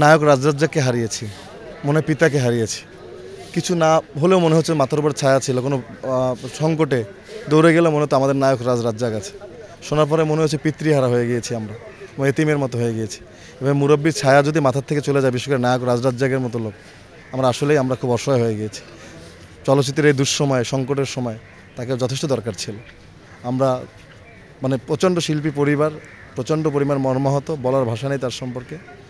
নায়ক রাজরাজ্জাকে হারিয়েছি মনে পিতাকে হারিয়েছি কিছু না হলেও মনে হচ্ছে মাথার উপর ছায়া ছিল কোনো সংকটে দৌড়ে গেলে মনে হতো আমাদের নায়ক রাজ রাজ্জাক আছে শোনার পরে মনে হচ্ছে পিতৃহারা হয়ে গিয়েছি আমরা এতিমের মতো হয়ে গিয়েছি এবার মুরব্বীর ছায়া যদি মাথার থেকে চলে যায় বিশেষ করে নায়ক রাজ রাজ্জাকের মতো লোক আমরা আসলেই আমরা খুব অসহায় হয়ে গিয়েছি চলচ্চিত্রের এই দুঃসময় সংকটের সময় তাকে যথেষ্ট দরকার ছিল আমরা মানে প্রচণ্ড শিল্পী পরিবার প্রচণ্ড পরিমাণ মর্মাহত বলার ভাষা নেই তার সম্পর্কে